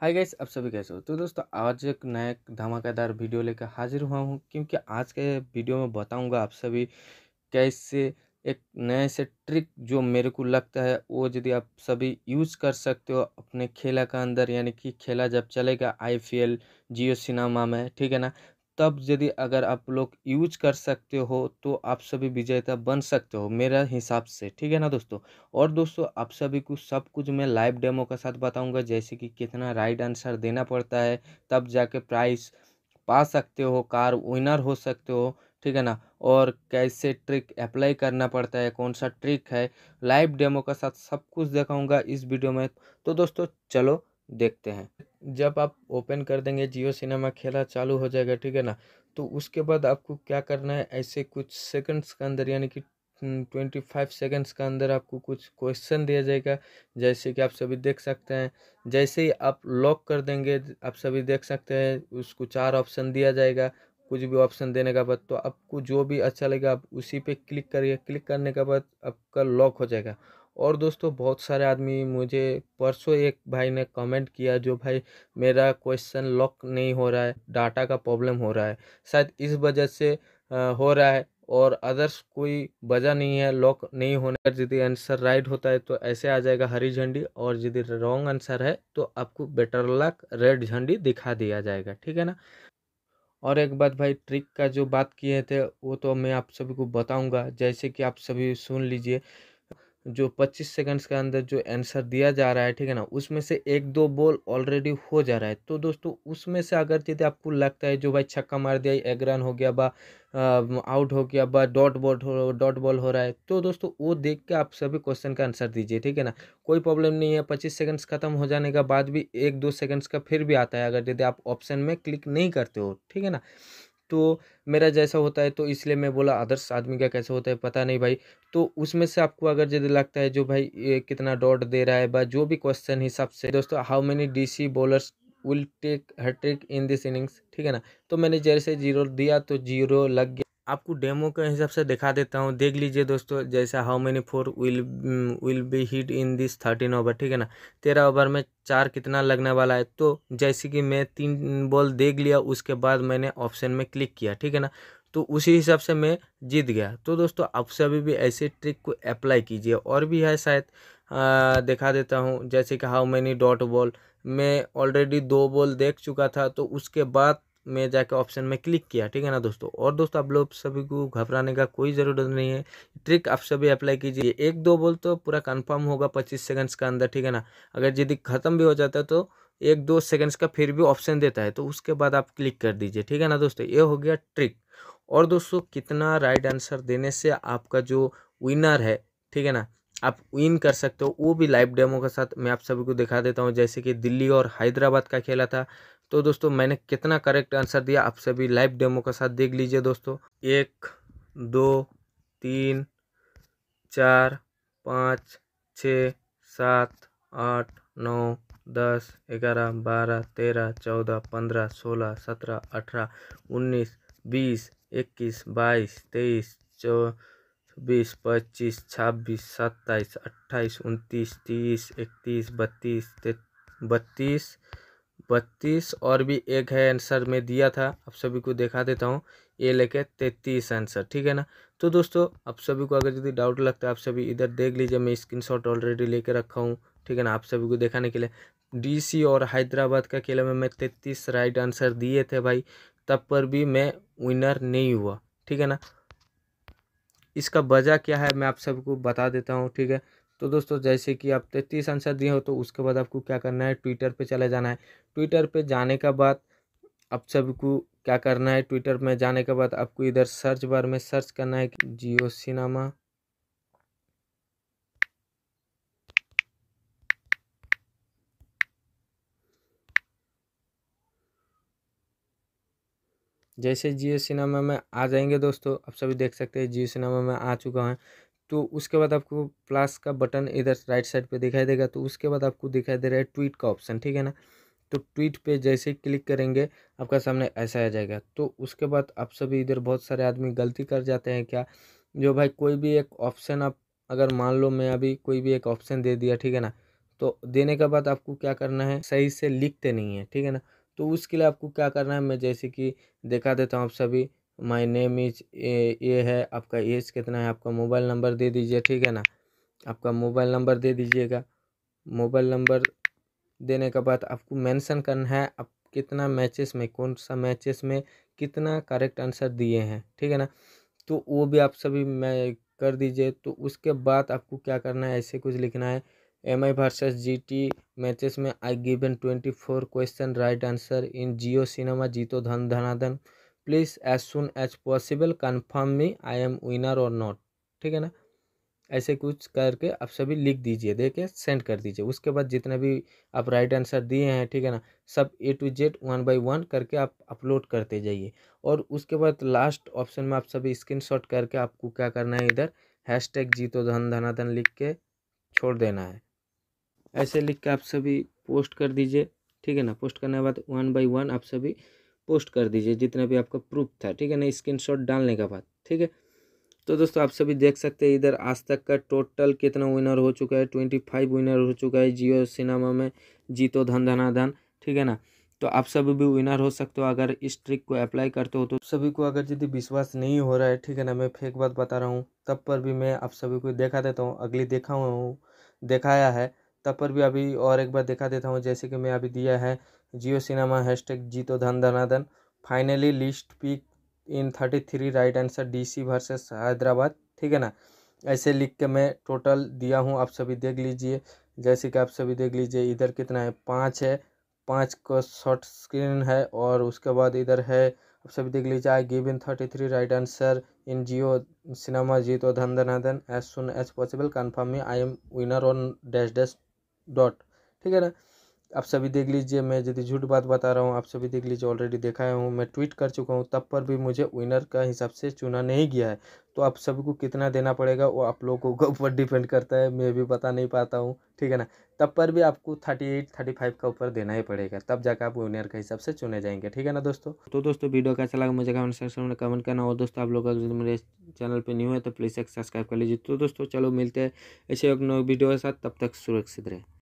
hi guys आप सभी कैसे हो तो दोस्तों आज एक नया धमाकेदार वीडियो लेकर हाजिर हुआ हूँ क्योंकि आज के वीडियो में बताऊँगा आप सभी कैसे एक नए से ट्रिक जो मेरे को लगता है वो यदि आप सभी यूज़ कर सकते हो अपने खेला का अंदर यानी कि खेला जब चलेगा आईपीएल जियो सिनेमा में ठीक है ना तब यदि अगर आप लोग यूज कर सकते हो तो आप सभी विजेता बन सकते हो मेरा हिसाब से ठीक है ना दोस्तों और दोस्तों आप सभी को सब कुछ मैं लाइव डेमो के साथ बताऊंगा जैसे कि कितना राइट आंसर देना पड़ता है तब जाके प्राइस पा सकते हो कार विनर हो सकते हो ठीक है ना और कैसे ट्रिक अप्लाई करना पड़ता है कौन सा ट्रिक है लाइव डेमो के साथ सब कुछ दिखाऊंगा इस वीडियो में तो दोस्तों चलो देखते हैं जब आप ओपन कर देंगे जियो सिनेमा खेला चालू हो जाएगा ठीक है ना तो उसके बाद आपको क्या करना है ऐसे कुछ सेकंड्स के अंदर यानी कि ट्वेंटी फाइव सेकेंड्स के अंदर आपको कुछ क्वेश्चन दिया जाएगा जैसे कि आप सभी देख सकते हैं जैसे ही आप लॉक कर देंगे आप सभी देख सकते हैं उसको चार ऑप्शन दिया जाएगा कुछ भी ऑप्शन देने का बाद तो आपको जो भी अच्छा लगेगा आप उसी पे क्लिक करिए क्लिक करने के बाद आपका लॉक हो जाएगा और दोस्तों बहुत सारे आदमी मुझे परसों एक भाई ने कमेंट किया जो भाई मेरा क्वेश्चन लॉक नहीं हो रहा है डाटा का प्रॉब्लम हो रहा है शायद इस वजह से हो रहा है और अदर्स कोई वजह नहीं है लॉक नहीं होने पर यदि आंसर राइट होता है तो ऐसे आ जाएगा हरी झंडी और यदि रॉन्ग आंसर है तो आपको बेटर लक रेड झंडी दिखा दिया जाएगा ठीक है ना और एक बात भाई ट्रिक का जो बात किए थे वो तो मैं आप सभी को बताऊंगा जैसे कि आप सभी सुन लीजिए जो 25 सेकंड्स के अंदर जो आंसर दिया जा रहा है ठीक है ना उसमें से एक दो बॉल ऑलरेडी हो जा रहा है तो दोस्तों उसमें से अगर यदि आपको लगता है जो भाई छक्का मार दिया एक रन हो गया बा आउट हो गया बा डॉट बॉल हो डॉट बॉल हो रहा है तो दोस्तों वो देख के आप सभी क्वेश्चन का आंसर दीजिए ठीक है ना कोई प्रॉब्लम नहीं है पच्चीस सेकेंड्स खत्म हो जाने के बाद भी एक दो सेकेंड्स का फिर भी आता है अगर यदि आप ऑप्शन में क्लिक नहीं करते हो ठीक है ना तो मेरा जैसा होता है तो इसलिए मैं बोला आदर्श आदमी का कैसे होता है पता नहीं भाई तो उसमें से आपको अगर यदि लगता है जो भाई ये कितना डॉट दे रहा है बा जो भी क्वेश्चन हिसाब से दोस्तों how many DC bowlers will take hattrick in this innings ठीक है ना तो मैंने जैसे जीरो दिया तो जीरो लग गया आपको डेमो के हिसाब से दिखा देता हूँ देख लीजिए दोस्तों जैसा how many four will will be hit in this thirteen over ठीक है ना तेरह ओवर में चार कितना लगने वाला है तो जैसे कि मैं तीन बॉल देख लिया उसके बाद मैंने ऑप्शन में क्लिक किया ठीक है ना तो उसी हिसाब से मैं जीत गया तो दोस्तों आप सभी भी ऐसे ट्रिक को अप्लाई कीजिए और भी है शायद दिखा देता हूँ जैसे कि हाउ मैनी डॉट बॉल मैं ऑलरेडी दो बॉल देख चुका था तो उसके बाद में जाकर ऑप्शन में क्लिक किया ठीक है ना दोस्तों और दोस्तों आप लोग सभी को घबराने का कोई ज़रूरत नहीं है ट्रिक आप सभी अप्लाई कीजिए एक दो बोल तो पूरा कंफर्म होगा पच्चीस सेकंड्स के अंदर ठीक है ना अगर यदि ख़त्म भी हो जाता है तो एक दो सेकंड्स का फिर भी ऑप्शन देता है तो उसके बाद आप क्लिक कर दीजिए ठीक है ना दोस्तों ये हो गया ट्रिक और दोस्तों कितना राइट आंसर देने से आपका जो विनर है ठीक है ना आप विन कर सकते हो वो भी लाइव डेमो के साथ मैं आप सभी को दिखा देता हूँ जैसे कि दिल्ली और हैदराबाद का खेला था तो दोस्तों मैंने कितना करेक्ट आंसर दिया आप सभी लाइव डेमो के साथ देख लीजिए दोस्तों एक दो तीन चार पाँच छ सात आठ नौ दस ग्यारह बारह तेरह चौदह पंद्रह सोलह सत्रह अठारह उन्नीस बीस इक्कीस बाईस तेईस चौबीस पच्चीस छब्बीस सत्ताईस अट्ठाईस उनतीस तीस इकतीस बत्तीस बत्तीस बत्तीस और भी एक है आंसर में दिया था आप सभी को देखा देता हूँ ये लेके तैतीस आंसर ठीक है ना तो दोस्तों आप सभी को अगर यदि डाउट लगता है आप सभी इधर देख लीजिए मैं स्क्रीन ऑलरेडी लेके रखा हूँ ठीक है ना आप सभी को दिखाने के लिए डीसी और हैदराबाद का खेल में मैं तैतीस राइट आंसर दिए थे भाई तब पर भी मैं विनर नहीं हुआ ठीक है ना इसका वजह क्या है मैं आप सबको बता देता हूँ ठीक है तो दोस्तों जैसे कि आप तैतीस आंसर दिए हो तो उसके बाद आपको क्या करना है ट्विटर पे चले जाना है ट्विटर पे जाने के बाद आप सबको क्या करना है ट्विटर में जाने के बाद आपको इधर सर्च बार में सर्च करना है जियो सिनेमा जैसे जियो सिनेमा में आ जाएंगे दोस्तों आप सभी देख सकते हैं जियो सिनेमा में आ चुका है तो उसके बाद आपको प्लस का बटन इधर राइट साइड पे दिखाई देगा तो उसके बाद आपको दिखाई दे रहा है ट्वीट का ऑप्शन ठीक है ना तो ट्वीट पे जैसे ही क्लिक करेंगे आपका सामने ऐसा आ जाएगा तो उसके बाद आप सभी इधर बहुत सारे आदमी गलती कर जाते हैं क्या जो भाई कोई भी एक ऑप्शन आप अगर मान लो मैं अभी कोई भी एक ऑप्शन दे दिया ठीक है ना तो देने के बाद आपको क्या करना है सही से लिखते नहीं है ठीक है ना तो उसके लिए आपको क्या करना है मैं जैसे कि दिखा देता हूँ आप सभी माय नेम इज ये है आपका एज कितना है आपका मोबाइल नंबर दे दीजिए ठीक है ना आपका मोबाइल नंबर दे दीजिएगा मोबाइल नंबर देने के बाद आपको मेंशन करना है आप कितना मैचेस में कौन सा मैचेस में कितना करेक्ट आंसर दिए हैं ठीक है ना तो वो भी आप सभी मैं कर दीजिए तो उसके बाद आपको क्या करना है ऐसे कुछ लिखना है M I versus G T matches में I given twenty four question right answer in Jio cinema जीतो धन धनाधन धन, please as soon as possible confirm me I am winner और नॉट ठीक है ना ऐसे कुछ करके आप सभी लिख दीजिए देखिए सेंड कर दीजिए उसके बाद जितने भी आप राइट आंसर दिए हैं ठीक है ना सब A to Z one by one करके आप अपलोड करते जाइए और उसके बाद लास्ट ऑप्शन में आप सभी स्क्रीनशॉट करके आपको क्या करना है इधर हैश टैग जीतो धन धनाधन लिख के छोड़ देना है ऐसे लिख के आप सभी पोस्ट कर दीजिए ठीक है ना पोस्ट करने के बाद वन बाई वन आप सभी पोस्ट कर दीजिए जितना भी आपका प्रूफ था ठीक है ना स्क्रीन डालने के बाद ठीक है तो दोस्तों आप सभी देख सकते हैं इधर आज तक का टोटल कितना विनर हो चुका है ट्वेंटी फाइव विनर हो चुका है जियो सिनेमा में जीतो धन धना धन ठीक है ना तो आप सभी भी विनर हो सकते हो अगर इस ट्रिक को अप्लाई करते हो तो सभी को अगर यदि विश्वास नहीं हो रहा है ठीक है ना मैं फेक बात बता रहा हूँ तब पर भी मैं आप सभी को देखा देता हूँ अगली देखा हुआ हूँ दिखाया है तब पर भी अभी और एक बार दिखा देता हूँ जैसे कि मैं अभी दिया है जियो cinema hashtag Jeeto Dhan Dhan finally list pick in thirty three right answer DC versus Hyderabad ठीक है ना ऐसे लिख के मैं टोटल दिया हूँ आप सभी देख लीजिए जैसे कि आप सभी देख लीजिए इधर कितना है पाँच है पाँच का शॉर्ट स्क्रीन है और उसके बाद इधर है आप सभी देख लीजिए I give in thirty three right answer in Jio cinema Jeeto Dhan Dhan as soon as possible confirm me I am winner on dash dash dot ठीक है ना आप सभी देख लीजिए मैं यदि झूठ बात बता रहा हूँ आप सभी देख लीजिए ऑलरेडी देखा हूँ मैं ट्वीट कर चुका हूँ तब पर भी मुझे विनर का हिसाब से चुना नहीं गया है तो आप सभी को कितना देना पड़ेगा वो आप लोगों के ऊपर डिपेंड करता है मैं भी बता नहीं पाता हूँ ठीक है ना तब पर भी आपको थर्टी एट थर्टी फाइव का ऊपर देना ही पड़ेगा तब जाकर आप विनर के हिसाब से चुने जाएंगे ठीक है ना दोस्तों तो दोस्तों वीडियो कैसा लगा मुझे कमेंट सेक्शन में कमेंट करना और दोस्तों आप लोग अगर मेरे चैनल पर न्यू है तो प्लीज़ एक सब्सक्राइब कर लीजिए तो दोस्तों चलो मिलते हैं ऐसे एक नए वीडियो के साथ तब तक सुरक्षित रहे